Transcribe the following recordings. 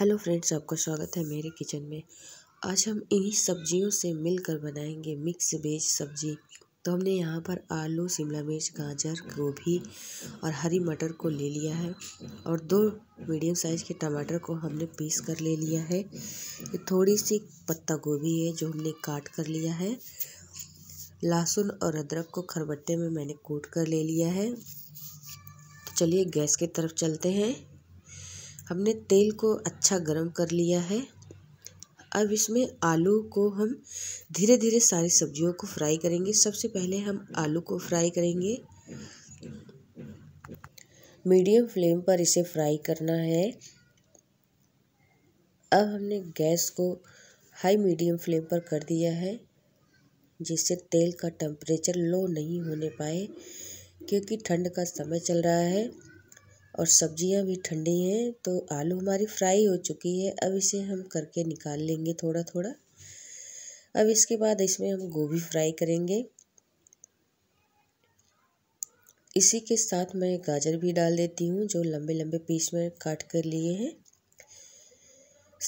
hello friends आपका स्वागत है मेरे किचन में आज हम इन्हीं सब्जियों से मिलकर बनाएंगे मिक्स वेज सब्जी तो हमने यहाँ पर आलू शिमला मिर्च गाजर गोभी और हरी मटर को ले लिया है और दो मीडियम साइज़ के टमाटर को हमने पीस कर ले लिया है ये थोड़ी सी पत्ता गोभी है जो हमने काट कर लिया है लहसुन और अदरक को खरबट्टे में मैंने कूट कर ले लिया है तो चलिए गैस की तरफ चलते हैं हमने तेल को अच्छा गर्म कर लिया है अब इसमें आलू को हम धीरे धीरे सारी सब्जियों को फ्राई करेंगे सबसे पहले हम आलू को फ्राई करेंगे मीडियम फ्लेम पर इसे फ्राई करना है अब हमने गैस को हाई मीडियम फ्लेम पर कर दिया है जिससे तेल का टेम्परेचर लो नहीं होने पाए क्योंकि ठंड का समय चल रहा है और सब्जियां भी ठंडी हैं तो आलू हमारी फ्राई हो चुकी है अब इसे हम करके निकाल लेंगे थोड़ा थोड़ा अब इसके बाद इसमें हम गोभी फ्राई करेंगे इसी के साथ मैं गाजर भी डाल देती हूँ जो लंबे लंबे पीस में काट कर लिए हैं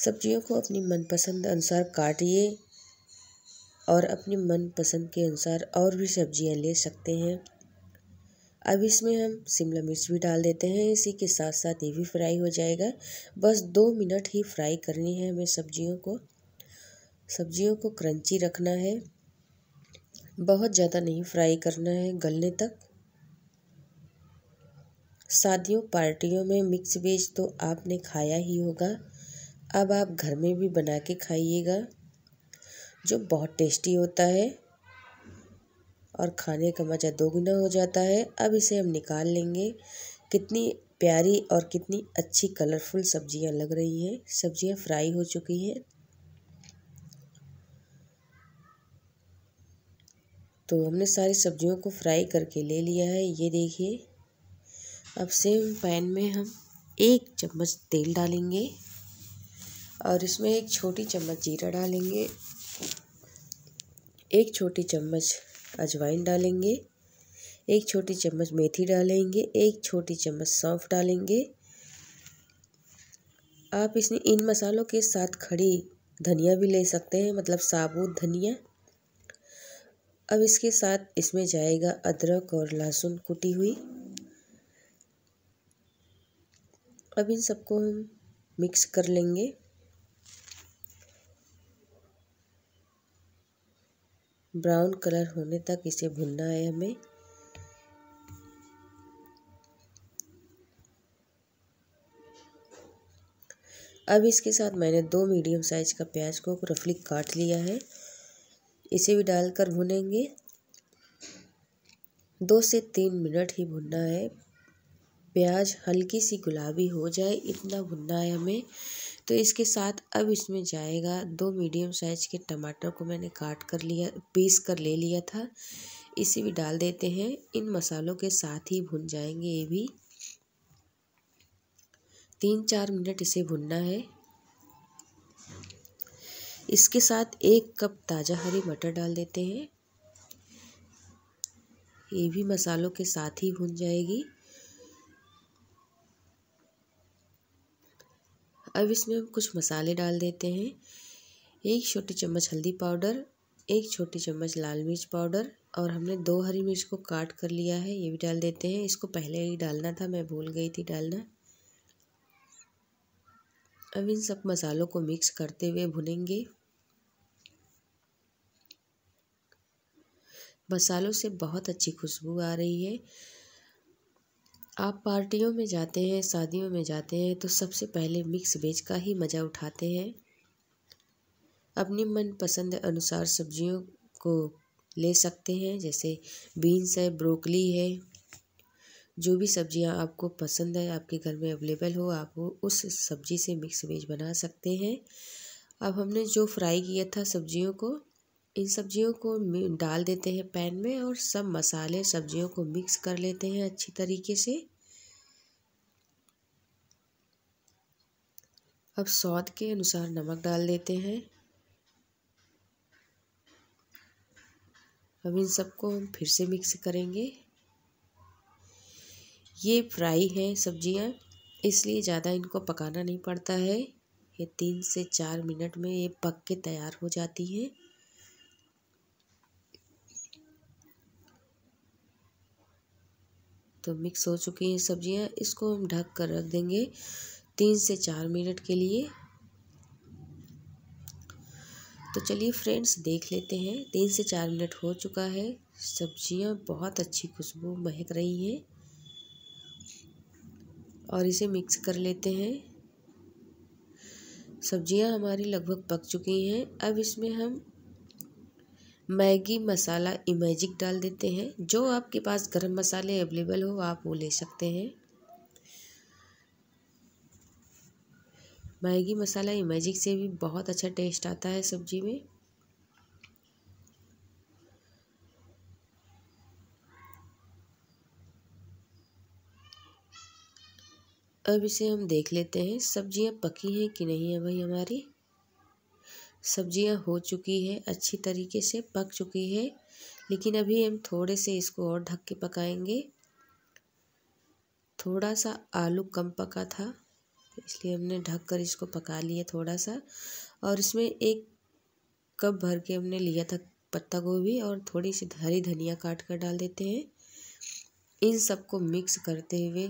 सब्जियों को अपनी मनपसंद अनुसार काटिए और अपनी मनपसंद के अनुसार और भी सब्जियां ले सकते हैं अब इसमें हम शिमला मिर्च भी डाल देते हैं इसी के साथ साथ ये भी फ्राई हो जाएगा बस दो मिनट ही फ्राई करनी है हमें सब्जियों को सब्जियों को क्रंची रखना है बहुत ज़्यादा नहीं फ्राई करना है गलने तक शादियों पार्टियों में मिक्स वेज तो आपने खाया ही होगा अब आप घर में भी बना के खाइएगा जो बहुत टेस्टी होता है और खाने का मज़ा दोगुना हो जाता है अब इसे हम निकाल लेंगे कितनी प्यारी और कितनी अच्छी कलरफुल सब्जियां लग रही हैं सब्जियां फ्राई हो चुकी हैं तो हमने सारी सब्जियों को फ्राई करके ले लिया है ये देखिए अब सेम पैन में हम एक चम्मच तेल डालेंगे और इसमें एक छोटी चम्मच जीरा डालेंगे एक छोटी चम्मच अजवाइन डालेंगे एक छोटी चम्मच मेथी डालेंगे एक छोटी चम्मच सौंफ डालेंगे आप इसमें इन मसालों के साथ खड़ी धनिया भी ले सकते हैं मतलब साबुत धनिया अब इसके साथ इसमें जाएगा अदरक और लहसुन कुटी हुई अब इन सबको हम मिक्स कर लेंगे ब्राउन कलर होने तक इसे भुनना है हमें अब इसके साथ मैंने दो मीडियम साइज का प्याज को रफली काट लिया है इसे भी डालकर भुनेंगे दो से तीन मिनट ही भुनना है प्याज हल्की सी गुलाबी हो जाए इतना भुनना है हमें तो इसके साथ अब इसमें जाएगा दो मीडियम साइज के टमाटर को मैंने काट कर लिया पीस कर ले लिया था इसे भी डाल देते हैं इन मसालों के साथ ही भुन जाएंगे ये भी तीन चार मिनट इसे भुनना है इसके साथ एक कप ताज़ा हरी मटर डाल देते हैं ये भी मसालों के साथ ही भुन जाएगी अब इसमें हम कुछ मसाले डाल देते हैं एक छोटी चम्मच हल्दी पाउडर एक छोटी चम्मच लाल मिर्च पाउडर और हमने दो हरी मिर्च को काट कर लिया है ये भी डाल देते हैं इसको पहले ही डालना था मैं भूल गई थी डालना अब इन सब मसालों को मिक्स करते हुए भुनेंगे मसालों से बहुत अच्छी खुशबू आ रही है आप पार्टियों में जाते हैं शादियों में जाते हैं तो सबसे पहले मिक्स वेज का ही मज़ा उठाते हैं अपनी मनपसंद अनुसार सब्जियों को ले सकते हैं जैसे बीन्स है ब्रोकली है जो भी सब्जियां आपको पसंद है आपके घर में अवेलेबल हो आप वो उस सब्जी से मिक्स वेज बना सकते हैं अब हमने जो फ्राई किया था सब्जियों को इन सब्जियों को डाल देते हैं पैन में और सब मसाले सब्जियों को मिक्स कर लेते हैं अच्छी तरीके से अब स्वाद के अनुसार नमक डाल देते हैं अब इन सबको हम फिर से मिक्स करेंगे ये फ्राई है सब्जियां इसलिए ज़्यादा इनको पकाना नहीं पड़ता है ये तीन से चार मिनट में ये पक के तैयार हो जाती हैं तो मिक्स हो चुकी हैं सब्जियां इसको हम ढक कर रख देंगे तीन से चार मिनट के लिए तो चलिए फ्रेंड्स देख लेते हैं तीन से चार मिनट हो चुका है सब्जियां बहुत अच्छी खुशबू महक रही हैं और इसे मिक्स कर लेते हैं सब्जियां हमारी लगभग पक चुकी हैं अब इसमें हम मैगी मसाला इमेजिक डाल देते हैं जो आपके पास गरम मसाले अवेलेबल हो आप वो ले सकते हैं मैगी मसाला इमेजिक से भी बहुत अच्छा टेस्ट आता है सब्जी में अब इसे हम देख लेते हैं सब्जियां पकी हैं कि नहीं है भाई हमारी सब्जियां हो चुकी है अच्छी तरीके से पक चुकी है लेकिन अभी हम थोड़े से इसको और ढक के पकाएंगे थोड़ा सा आलू कम पका था इसलिए हमने ढक कर इसको पका लिया थोड़ा सा और इसमें एक कप भर के हमने लिया था पत्ता गोभी और थोड़ी सी हरी धनिया काट कर डाल देते हैं इन सबको मिक्स करते हुए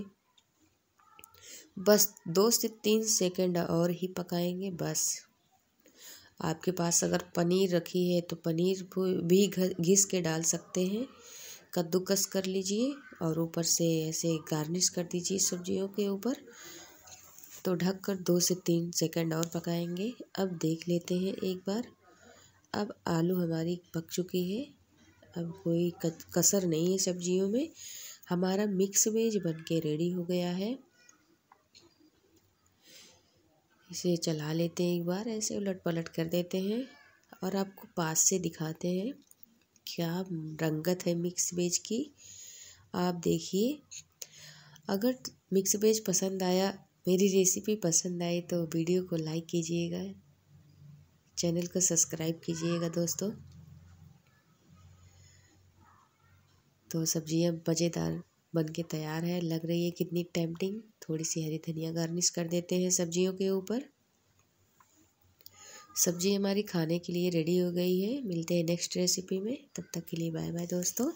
बस दो से तीन सेकंड और ही पकाएंगे बस आपके पास अगर पनीर रखी है तो पनीर भी घिस के डाल सकते हैं कद्दूकस कर लीजिए और ऊपर से ऐसे गार्निश कर दीजिए सब्जियों के ऊपर तो ढक कर दो से तीन सेकंड और पकाएंगे अब देख लेते हैं एक बार अब आलू हमारी पक चुकी है अब कोई कसर नहीं है सब्जियों में हमारा मिक्स वेज बन के रेडी हो गया है इसे चला लेते हैं एक बार ऐसे उलट पलट कर देते हैं और आपको पास से दिखाते हैं क्या रंगत है मिक्स वेज की आप देखिए अगर मिक्स वेज पसंद आया मेरी रेसिपी पसंद आई तो वीडियो को लाइक कीजिएगा चैनल को सब्सक्राइब कीजिएगा दोस्तों तो सब्जियां मज़ेदार बन के तैयार है लग रही है कितनी टेम्पटिंग थोड़ी सी हरी धनिया गार्निश कर देते हैं सब्जियों के ऊपर सब्जी हमारी खाने के लिए रेडी हो गई है मिलते हैं नेक्स्ट रेसिपी में तब तक के लिए बाय बाय दोस्तों